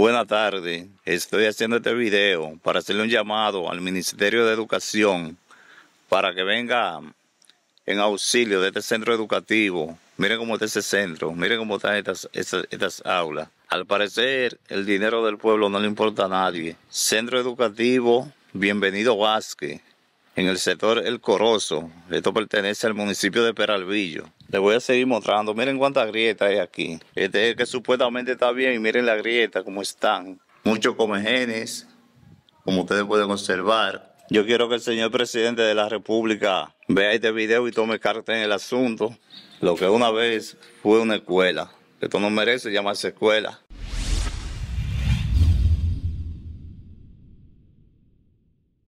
Buenas tardes, estoy haciendo este video para hacerle un llamado al Ministerio de Educación para que venga en auxilio de este centro educativo. Miren cómo está ese centro, miren cómo están estas, estas, aulas. Al parecer, el dinero del pueblo no le importa a nadie. Centro educativo Bienvenido Vázquez, en el sector El Corozo. Esto pertenece al municipio de Peralvillo. Les voy a seguir mostrando. Miren cuántas grietas hay aquí. Este es el que supuestamente está bien. Y miren la grieta, cómo están. Muchos comejenes, como ustedes pueden observar. Yo quiero que el señor presidente de la República vea este video y tome carta en el asunto. Lo que una vez fue una escuela. Esto no merece llamarse escuela.